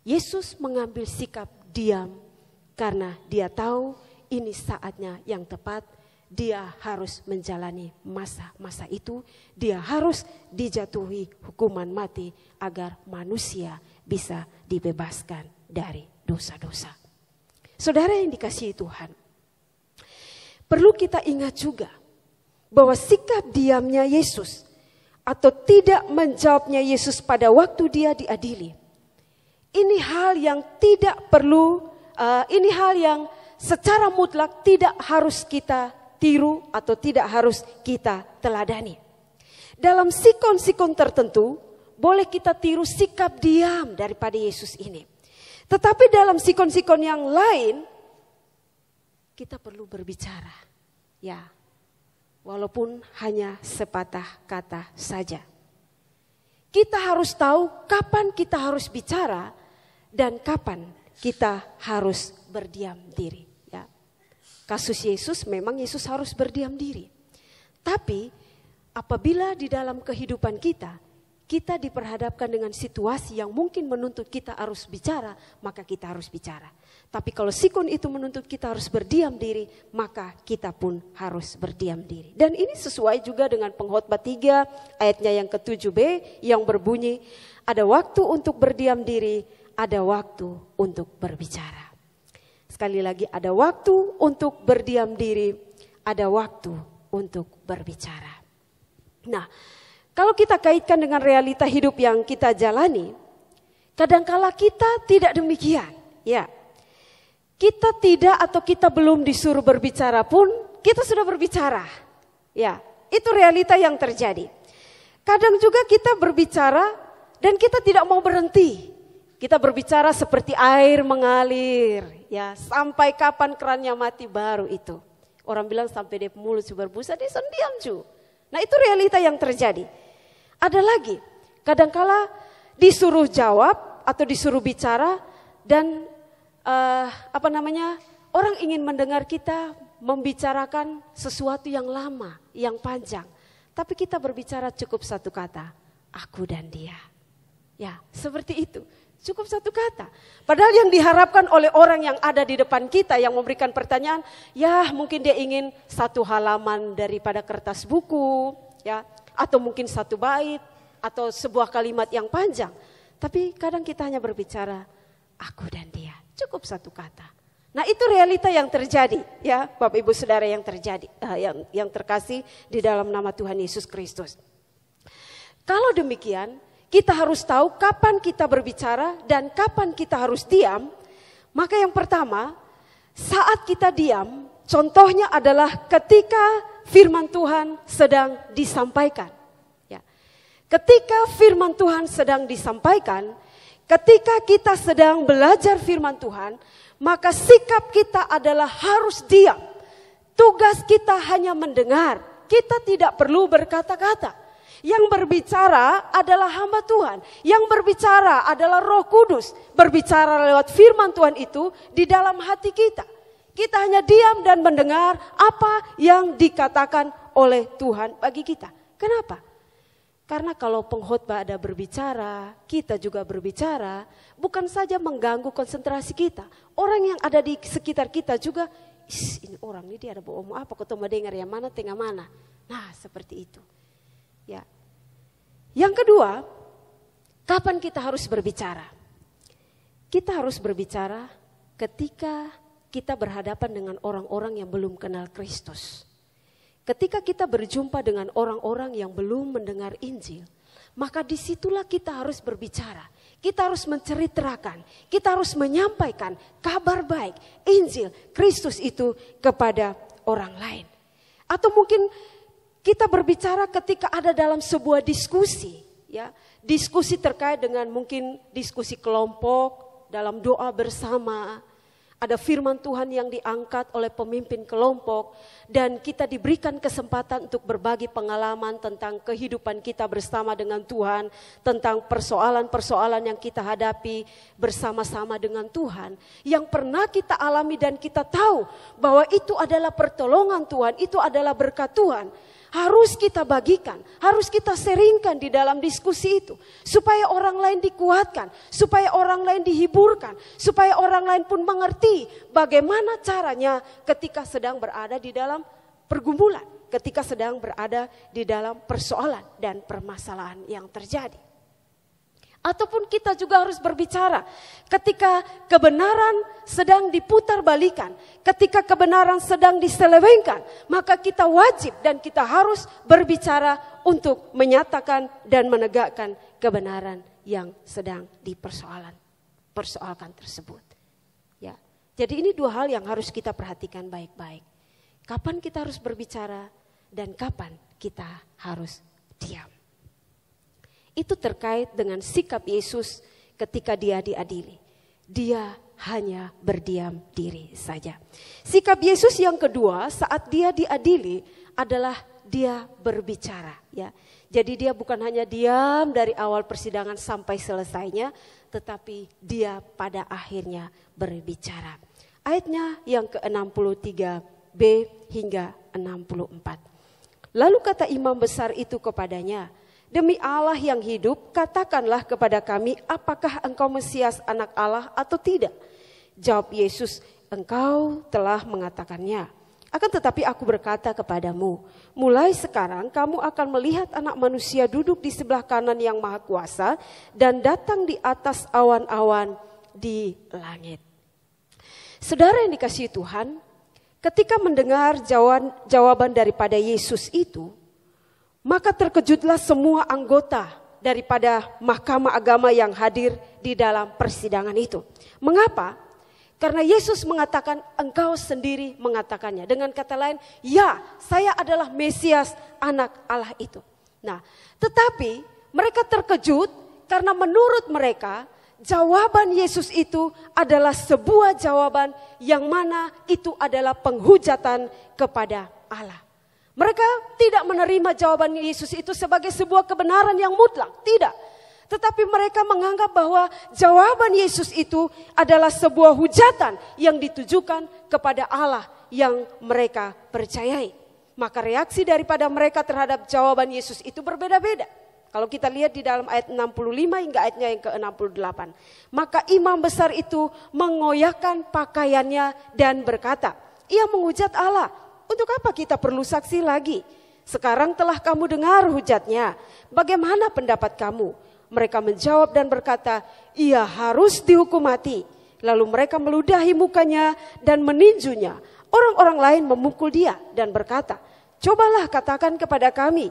Yesus mengambil sikap diam karena dia tahu ini saatnya yang tepat. Dia harus menjalani masa-masa itu. Dia harus dijatuhi hukuman mati agar manusia bisa dibebaskan dari dosa-dosa. Saudara yang dikasihi Tuhan, perlu kita ingat juga bahwa sikap diamnya Yesus atau tidak menjawabnya Yesus pada waktu dia diadili. Ini hal yang tidak perlu, uh, ini hal yang secara mutlak tidak harus kita tiru atau tidak harus kita teladani. Dalam sikon-sikon tertentu, boleh kita tiru sikap diam daripada Yesus ini. Tetapi dalam sikon-sikon yang lain, kita perlu berbicara. Ya, walaupun hanya sepatah kata saja. Kita harus tahu kapan kita harus bicara dan kapan kita harus berdiam diri. Ya. Kasus Yesus memang Yesus harus berdiam diri. Tapi apabila di dalam kehidupan kita kita diperhadapkan dengan situasi yang mungkin menuntut kita harus bicara, maka kita harus bicara. Tapi kalau sikun itu menuntut kita harus berdiam diri, maka kita pun harus berdiam diri. Dan ini sesuai juga dengan pengkhotbah 3 ayatnya yang ke-7b yang berbunyi, ada waktu untuk berdiam diri, ada waktu untuk berbicara. Sekali lagi ada waktu untuk berdiam diri, ada waktu untuk berbicara. Nah, kalau kita kaitkan dengan realita hidup yang kita jalani, kadangkala kita tidak demikian. Ya, kita tidak atau kita belum disuruh berbicara pun, kita sudah berbicara. Ya, itu realita yang terjadi. Kadang juga kita berbicara dan kita tidak mau berhenti. Kita berbicara seperti air mengalir, ya sampai kapan kerannya mati baru itu. Orang bilang sampai dia mulut berbusa, dia sendiam juga. Nah itu realita yang terjadi. Ada lagi, kadangkala disuruh jawab atau disuruh bicara dan uh, apa namanya orang ingin mendengar kita membicarakan sesuatu yang lama, yang panjang. Tapi kita berbicara cukup satu kata, aku dan dia. Ya, seperti itu. Cukup satu kata. Padahal yang diharapkan oleh orang yang ada di depan kita yang memberikan pertanyaan, ya mungkin dia ingin satu halaman daripada kertas buku, ya, atau mungkin satu bait atau sebuah kalimat yang panjang. Tapi kadang kita hanya berbicara aku dan dia. Cukup satu kata. Nah, itu realita yang terjadi ya, Bapak Ibu Saudara yang terjadi eh, yang yang terkasih di dalam nama Tuhan Yesus Kristus. Kalau demikian, kita harus tahu kapan kita berbicara dan kapan kita harus diam. Maka yang pertama, saat kita diam, contohnya adalah ketika firman Tuhan sedang disampaikan. Ya. Ketika firman Tuhan sedang disampaikan, ketika kita sedang belajar firman Tuhan, maka sikap kita adalah harus diam. Tugas kita hanya mendengar. Kita tidak perlu berkata-kata. Yang berbicara adalah hamba Tuhan, yang berbicara adalah Roh Kudus, berbicara lewat firman Tuhan itu di dalam hati kita. Kita hanya diam dan mendengar apa yang dikatakan oleh Tuhan bagi kita. Kenapa? Karena kalau pengkhotbah ada berbicara, kita juga berbicara, bukan saja mengganggu konsentrasi kita. Orang yang ada di sekitar kita juga, ini orang ini dia ada bohong apa, kok dengar yang mana, tengah mana. Nah seperti itu. Ya. Yang kedua, kapan kita harus berbicara? Kita harus berbicara ketika kita berhadapan dengan orang-orang yang belum kenal Kristus. Ketika kita berjumpa dengan orang-orang yang belum mendengar Injil, maka disitulah kita harus berbicara. Kita harus menceritakan, kita harus menyampaikan kabar baik, Injil, Kristus itu kepada orang lain. Atau mungkin kita berbicara ketika ada dalam sebuah diskusi, ya, diskusi terkait dengan mungkin diskusi kelompok dalam doa bersama, ada firman Tuhan yang diangkat oleh pemimpin kelompok dan kita diberikan kesempatan untuk berbagi pengalaman tentang kehidupan kita bersama dengan Tuhan, tentang persoalan-persoalan yang kita hadapi bersama-sama dengan Tuhan yang pernah kita alami dan kita tahu bahwa itu adalah pertolongan Tuhan, itu adalah berkat Tuhan harus kita bagikan, harus kita seringkan di dalam diskusi itu, supaya orang lain dikuatkan, supaya orang lain dihiburkan, supaya orang lain pun mengerti bagaimana caranya ketika sedang berada di dalam pergumulan, ketika sedang berada di dalam persoalan dan permasalahan yang terjadi. Ataupun kita juga harus berbicara ketika kebenaran sedang diputar balikan, ketika kebenaran sedang diselewengkan, maka kita wajib dan kita harus berbicara untuk menyatakan dan menegakkan kebenaran yang sedang dipersoalan persoalkan tersebut. Ya. Jadi ini dua hal yang harus kita perhatikan baik-baik. Kapan kita harus berbicara dan kapan kita harus diam. Itu terkait dengan sikap Yesus ketika dia diadili. Dia hanya berdiam diri saja. Sikap Yesus yang kedua saat dia diadili adalah dia berbicara ya. Jadi dia bukan hanya diam dari awal persidangan sampai selesainya, tetapi dia pada akhirnya berbicara. Ayatnya yang ke-63B hingga 64. Lalu kata imam besar itu kepadanya, Demi Allah yang hidup, katakanlah kepada kami, apakah engkau Mesias anak Allah atau tidak? Jawab Yesus, engkau telah mengatakannya. Akan tetapi aku berkata kepadamu, mulai sekarang kamu akan melihat anak manusia duduk di sebelah kanan yang maha kuasa dan datang di atas awan-awan di langit. Saudara yang dikasihi Tuhan, ketika mendengar jawaban daripada Yesus itu, maka terkejutlah semua anggota daripada mahkamah agama yang hadir di dalam persidangan itu. Mengapa? Karena Yesus mengatakan engkau sendiri mengatakannya. Dengan kata lain, ya saya adalah Mesias anak Allah itu. Nah tetapi mereka terkejut karena menurut mereka jawaban Yesus itu adalah sebuah jawaban yang mana itu adalah penghujatan kepada Allah. Mereka tidak menerima jawaban Yesus itu sebagai sebuah kebenaran yang mutlak, tidak. Tetapi mereka menganggap bahwa jawaban Yesus itu adalah sebuah hujatan yang ditujukan kepada Allah yang mereka percayai. Maka reaksi daripada mereka terhadap jawaban Yesus itu berbeda-beda. Kalau kita lihat di dalam ayat 65 hingga ayatnya yang ke-68. Maka imam besar itu mengoyahkan pakaiannya dan berkata, ia menghujat Allah untuk apa kita perlu saksi lagi? Sekarang telah kamu dengar hujatnya. Bagaimana pendapat kamu? Mereka menjawab dan berkata, ia harus dihukum mati. Lalu mereka meludahi mukanya dan meninjunya. Orang-orang lain memukul dia dan berkata, cobalah katakan kepada kami,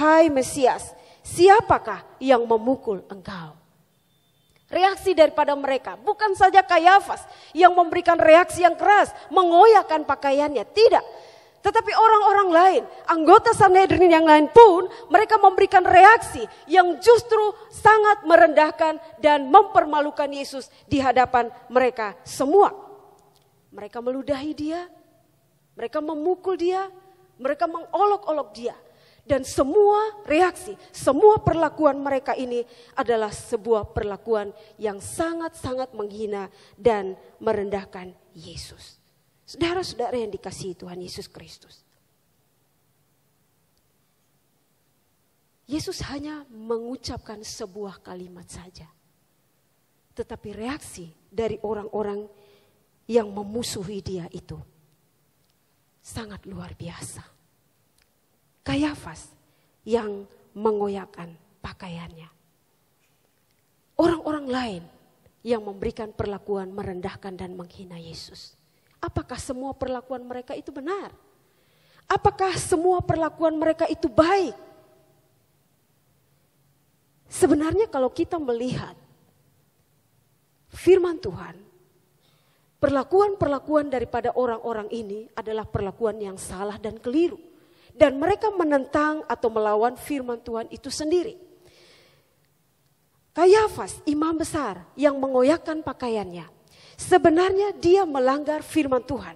hai Mesias, siapakah yang memukul engkau? Reaksi daripada mereka bukan saja Kayafas yang memberikan reaksi yang keras, mengoyakkan pakaiannya, tidak tetapi orang-orang lain, anggota Sanhedrin yang lain pun, mereka memberikan reaksi yang justru sangat merendahkan dan mempermalukan Yesus di hadapan mereka semua. Mereka meludahi dia, mereka memukul dia, mereka mengolok-olok dia. Dan semua reaksi, semua perlakuan mereka ini adalah sebuah perlakuan yang sangat-sangat menghina dan merendahkan Yesus. Saudara-saudara yang dikasihi Tuhan Yesus Kristus. Yesus hanya mengucapkan sebuah kalimat saja. Tetapi reaksi dari orang-orang yang memusuhi dia itu sangat luar biasa. Kayafas yang mengoyakkan pakaiannya. Orang-orang lain yang memberikan perlakuan merendahkan dan menghina Yesus apakah semua perlakuan mereka itu benar? Apakah semua perlakuan mereka itu baik? Sebenarnya kalau kita melihat firman Tuhan, perlakuan-perlakuan daripada orang-orang ini adalah perlakuan yang salah dan keliru. Dan mereka menentang atau melawan firman Tuhan itu sendiri. Kayafas, imam besar yang mengoyakkan pakaiannya, Sebenarnya dia melanggar firman Tuhan.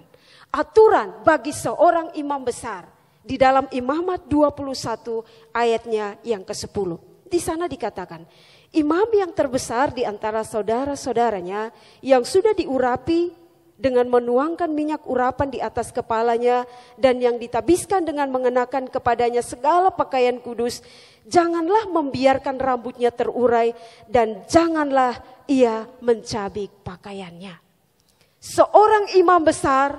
Aturan bagi seorang imam besar di dalam Imamat 21 ayatnya yang ke-10. Di sana dikatakan, imam yang terbesar di antara saudara-saudaranya yang sudah diurapi dengan menuangkan minyak urapan di atas kepalanya dan yang ditabiskan dengan mengenakan kepadanya segala pakaian kudus, janganlah membiarkan rambutnya terurai dan janganlah ia mencabik pakaiannya. Seorang imam besar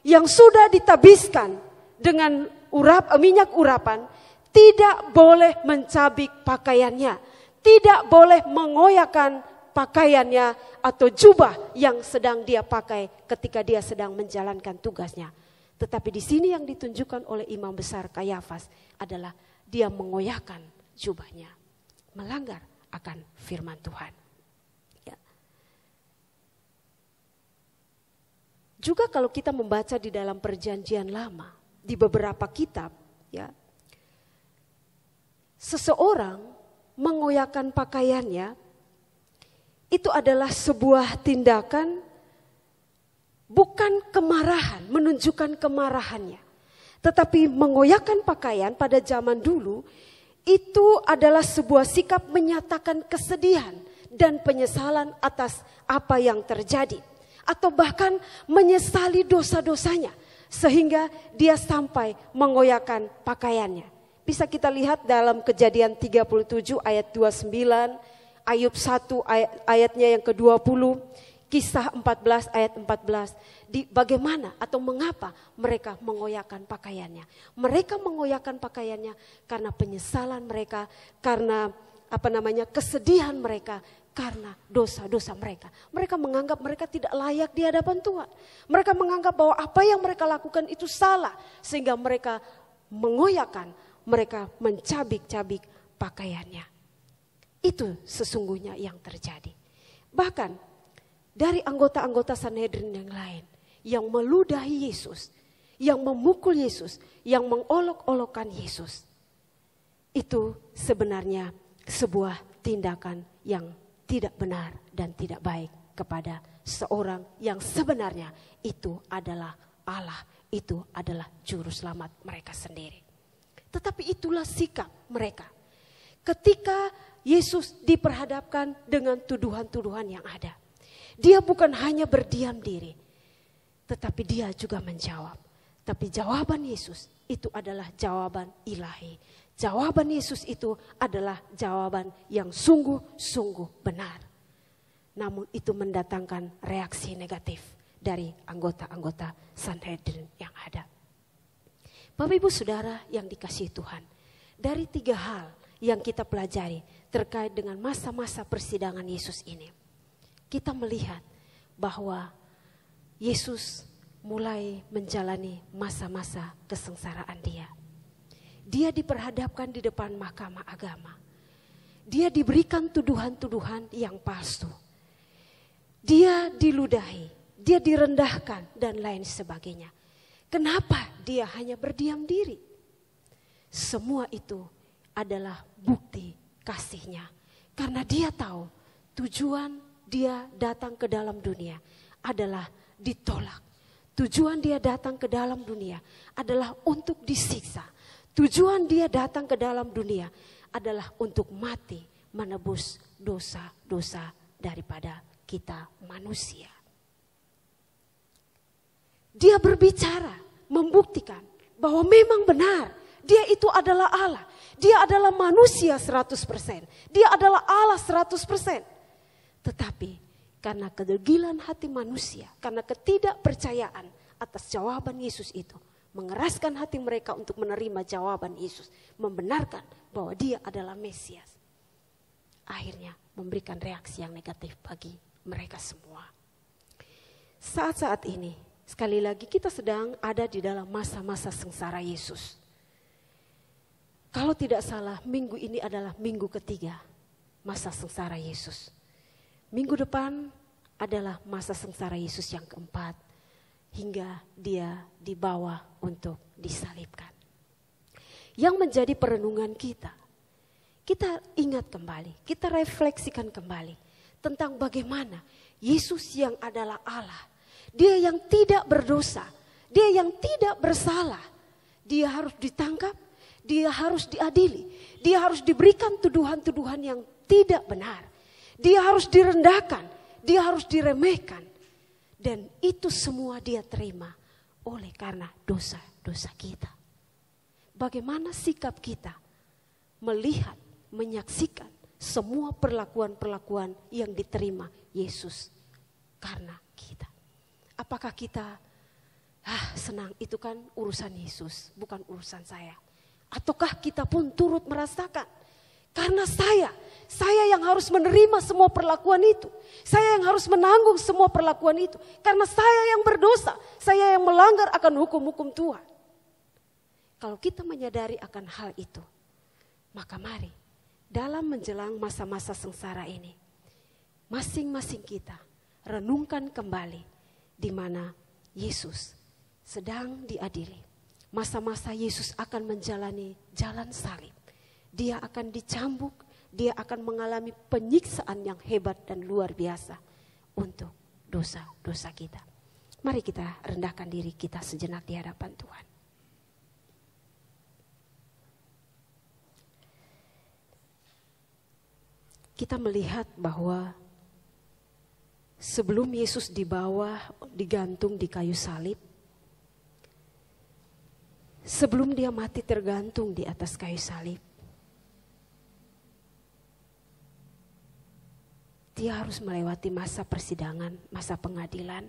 yang sudah ditabiskan dengan urap minyak urapan tidak boleh mencabik pakaiannya, tidak boleh mengoyakkan pakaiannya atau jubah yang sedang dia pakai ketika dia sedang menjalankan tugasnya. Tetapi di sini yang ditunjukkan oleh imam besar Kayafas adalah dia mengoyahkan jubahnya, melanggar akan firman Tuhan. Ya. Juga kalau kita membaca di dalam perjanjian lama, di beberapa kitab, ya, seseorang mengoyahkan pakaiannya itu adalah sebuah tindakan bukan kemarahan, menunjukkan kemarahannya. Tetapi mengoyakkan pakaian pada zaman dulu itu adalah sebuah sikap menyatakan kesedihan dan penyesalan atas apa yang terjadi. Atau bahkan menyesali dosa-dosanya sehingga dia sampai mengoyakkan pakaiannya. Bisa kita lihat dalam kejadian 37 ayat 29 Ayub 1 ayat, ayatnya yang ke-20, kisah 14 ayat 14. Di bagaimana atau mengapa mereka mengoyakkan pakaiannya? Mereka mengoyakkan pakaiannya karena penyesalan mereka, karena apa namanya? kesedihan mereka karena dosa-dosa mereka. Mereka menganggap mereka tidak layak di hadapan Tuhan. Mereka menganggap bahwa apa yang mereka lakukan itu salah sehingga mereka mengoyakkan, mereka mencabik-cabik pakaiannya. Itu sesungguhnya yang terjadi. Bahkan dari anggota-anggota Sanhedrin yang lain yang meludahi Yesus, yang memukul Yesus, yang mengolok-olokkan Yesus. Itu sebenarnya sebuah tindakan yang tidak benar dan tidak baik kepada seorang yang sebenarnya itu adalah Allah, itu adalah juru selamat mereka sendiri. Tetapi itulah sikap mereka. Ketika Yesus diperhadapkan dengan tuduhan-tuduhan yang ada. Dia bukan hanya berdiam diri, tetapi dia juga menjawab. Tapi jawaban Yesus itu adalah jawaban ilahi. Jawaban Yesus itu adalah jawaban yang sungguh-sungguh benar. Namun itu mendatangkan reaksi negatif dari anggota-anggota Sanhedrin yang ada. Bapak Ibu Saudara yang dikasih Tuhan, dari tiga hal yang kita pelajari terkait dengan masa-masa persidangan Yesus ini. Kita melihat bahwa Yesus mulai menjalani masa-masa kesengsaraan dia. Dia diperhadapkan di depan mahkamah agama. Dia diberikan tuduhan-tuduhan yang palsu. Dia diludahi, dia direndahkan dan lain sebagainya. Kenapa dia hanya berdiam diri? Semua itu adalah bukti kasihnya. Karena dia tahu tujuan dia datang ke dalam dunia adalah ditolak. Tujuan dia datang ke dalam dunia adalah untuk disiksa. Tujuan dia datang ke dalam dunia adalah untuk mati menebus dosa-dosa daripada kita manusia. Dia berbicara, membuktikan bahwa memang benar dia itu adalah Allah. Dia adalah manusia 100%. Dia adalah Allah 100%. Tetapi karena kedegilan hati manusia, karena ketidakpercayaan atas jawaban Yesus itu, mengeraskan hati mereka untuk menerima jawaban Yesus, membenarkan bahwa dia adalah Mesias. Akhirnya memberikan reaksi yang negatif bagi mereka semua. Saat-saat ini, sekali lagi kita sedang ada di dalam masa-masa sengsara Yesus. Kalau tidak salah, minggu ini adalah minggu ketiga masa sengsara Yesus. Minggu depan adalah masa sengsara Yesus yang keempat hingga dia dibawa untuk disalibkan. Yang menjadi perenungan kita, kita ingat kembali, kita refleksikan kembali tentang bagaimana Yesus yang adalah Allah, dia yang tidak berdosa, dia yang tidak bersalah, dia harus ditangkap, dia harus diadili. Dia harus diberikan tuduhan-tuduhan yang tidak benar. Dia harus direndahkan, dia harus diremehkan. Dan itu semua dia terima oleh karena dosa-dosa kita. Bagaimana sikap kita melihat, menyaksikan semua perlakuan-perlakuan yang diterima Yesus karena kita. Apakah kita ah senang itu kan urusan Yesus, bukan urusan saya ataukah kita pun turut merasakan? Karena saya, saya yang harus menerima semua perlakuan itu. Saya yang harus menanggung semua perlakuan itu. Karena saya yang berdosa, saya yang melanggar akan hukum-hukum Tuhan. Kalau kita menyadari akan hal itu, maka mari dalam menjelang masa-masa sengsara ini, masing-masing kita renungkan kembali di mana Yesus sedang diadili masa-masa Yesus akan menjalani jalan salib. Dia akan dicambuk, dia akan mengalami penyiksaan yang hebat dan luar biasa untuk dosa-dosa kita. Mari kita rendahkan diri kita sejenak di hadapan Tuhan. Kita melihat bahwa sebelum Yesus dibawa digantung di kayu salib, sebelum dia mati tergantung di atas kayu salib. Dia harus melewati masa persidangan, masa pengadilan.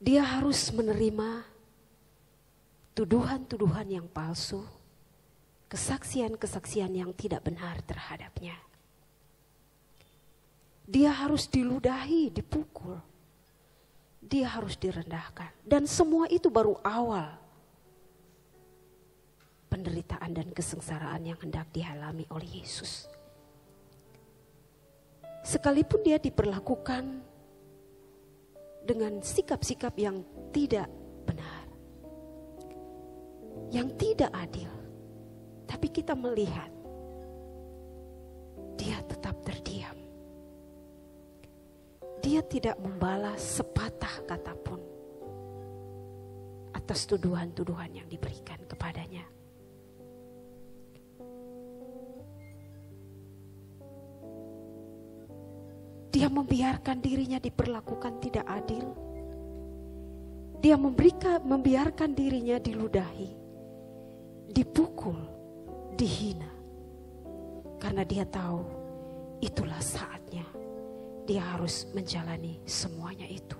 Dia harus menerima tuduhan-tuduhan yang palsu, kesaksian-kesaksian yang tidak benar terhadapnya. Dia harus diludahi, dipukul dia harus direndahkan. Dan semua itu baru awal penderitaan dan kesengsaraan yang hendak dialami oleh Yesus. Sekalipun dia diperlakukan dengan sikap-sikap yang tidak benar, yang tidak adil, tapi kita melihat dia tetap terdiri. Dia tidak membalas sepatah kata pun atas tuduhan-tuduhan yang diberikan kepadanya. Dia membiarkan dirinya diperlakukan tidak adil. Dia memberikan, membiarkan dirinya diludahi, dipukul, dihina. Karena dia tahu itulah saatnya dia harus menjalani semuanya itu.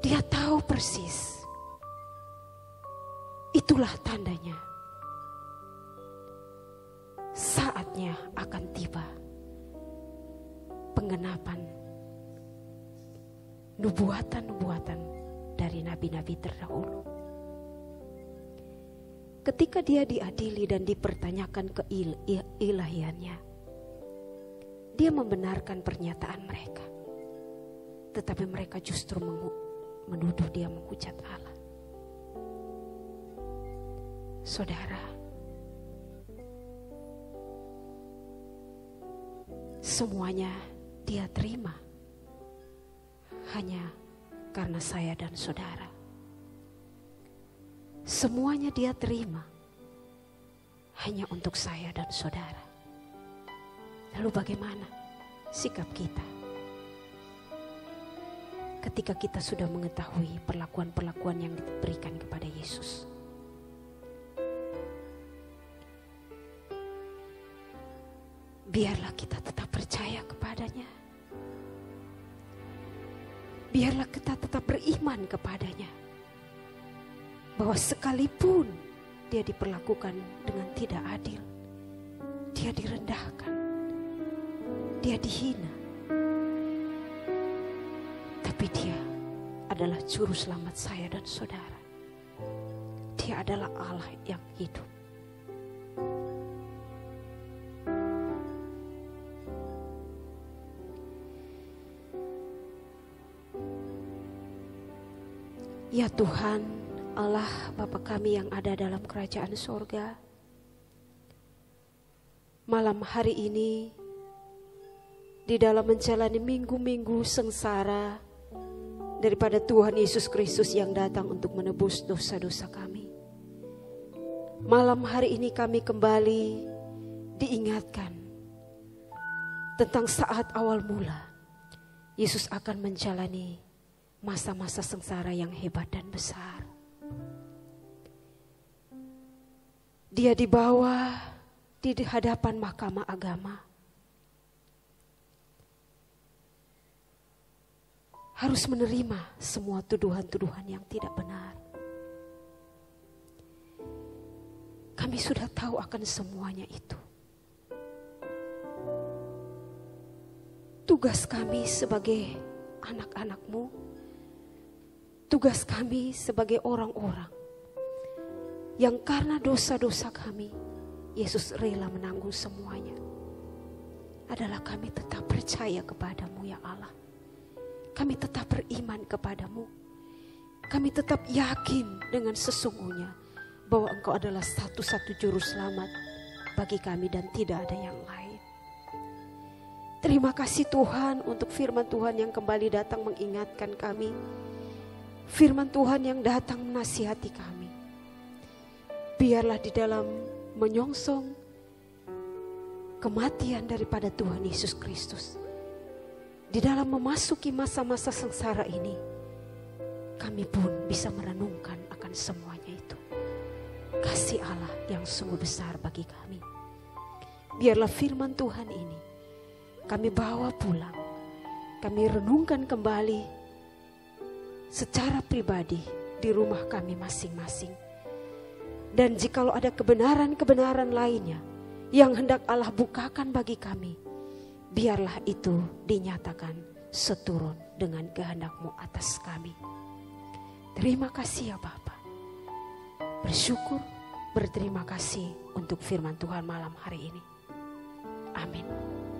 Dia tahu persis. Itulah tandanya. Saatnya akan tiba penggenapan nubuatan-nubuatan dari nabi-nabi terdahulu. Ketika dia diadili dan dipertanyakan keilahiannya, il dia membenarkan pernyataan mereka. Tetapi mereka justru menuduh dia menghujat Allah. Saudara, semuanya dia terima. Hanya karena saya dan saudara. Semuanya dia terima hanya untuk saya dan saudara. Lalu bagaimana sikap kita? Ketika kita sudah mengetahui perlakuan-perlakuan yang diberikan kepada Yesus. Biarlah kita tetap percaya kepadanya. Biarlah kita tetap beriman kepadanya. Bahwa sekalipun dia diperlakukan dengan tidak adil, dia direndahkan dia dihina. Tapi dia adalah juru selamat saya dan saudara. Dia adalah Allah yang hidup. Ya Tuhan, Allah Bapa kami yang ada dalam kerajaan sorga, malam hari ini di dalam menjalani minggu-minggu sengsara daripada Tuhan Yesus Kristus yang datang untuk menebus dosa-dosa kami. Malam hari ini kami kembali diingatkan tentang saat awal mula Yesus akan menjalani masa-masa sengsara yang hebat dan besar. Dia dibawa di hadapan mahkamah agama harus menerima semua tuduhan-tuduhan yang tidak benar. Kami sudah tahu akan semuanya itu. Tugas kami sebagai anak-anakmu, tugas kami sebagai orang-orang yang karena dosa-dosa kami, Yesus rela menanggung semuanya adalah kami tetap percaya kepadamu ya Allah kami tetap beriman kepadamu. Kami tetap yakin dengan sesungguhnya bahwa engkau adalah satu-satu juru selamat bagi kami dan tidak ada yang lain. Terima kasih Tuhan untuk firman Tuhan yang kembali datang mengingatkan kami. Firman Tuhan yang datang menasihati kami. Biarlah di dalam menyongsong kematian daripada Tuhan Yesus Kristus di dalam memasuki masa-masa sengsara ini, kami pun bisa merenungkan akan semuanya itu. Kasih Allah yang sungguh besar bagi kami. Biarlah firman Tuhan ini kami bawa pulang. Kami renungkan kembali secara pribadi di rumah kami masing-masing. Dan jikalau ada kebenaran-kebenaran lainnya yang hendak Allah bukakan bagi kami, biarlah itu dinyatakan seturut dengan kehendakmu atas kami. Terima kasih ya Bapa. Bersyukur, berterima kasih untuk firman Tuhan malam hari ini. Amin.